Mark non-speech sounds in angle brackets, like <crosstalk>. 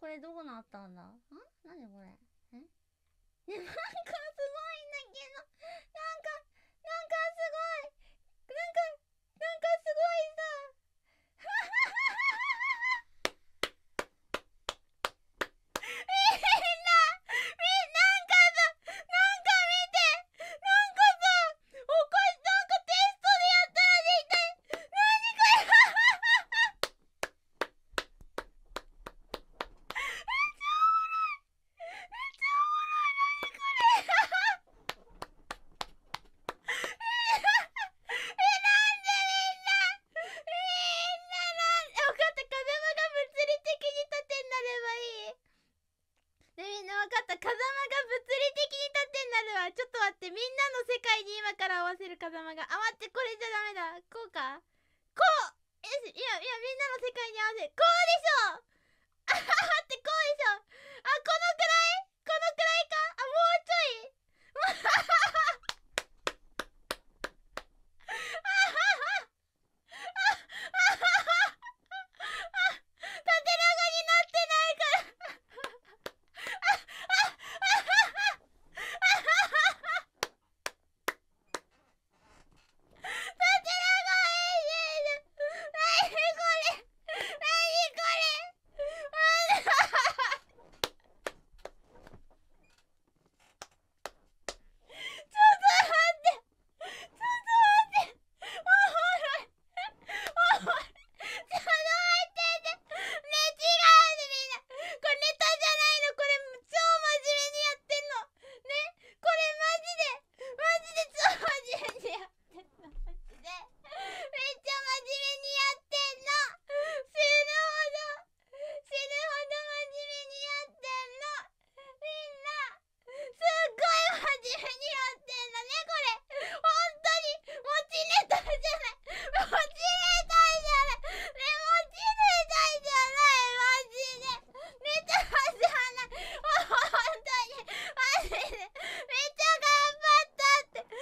これどこのあったんだん何これえね、待 <laughs> かった風間が物理的に盾になるわちょっと待ってみんなの世界に今から合わせる風間があ待ってこれじゃダメだこうかこういやいやみんなの世界に合わせこうでしょ